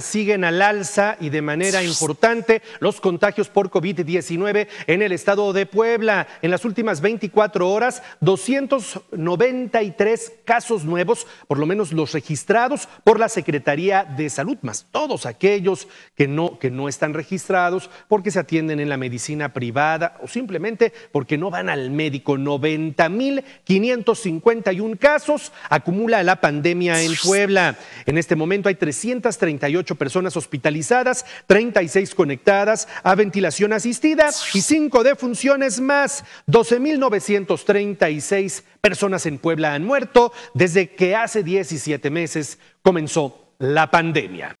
siguen al alza y de manera importante los contagios por COVID-19 en el estado de Puebla. En las últimas 24 horas, 293 casos nuevos, por lo menos los registrados por la Secretaría de Salud, más todos aquellos que no, que no están registrados porque se atienden en la medicina privada o simplemente porque no van al médico. 90.551 casos acumula la pandemia en Puebla. En este momento hay 338 personas hospitalizadas, 36 conectadas a ventilación asistida y 5 defunciones más. 12.936 personas en Puebla han muerto desde que hace 17 meses comenzó la pandemia.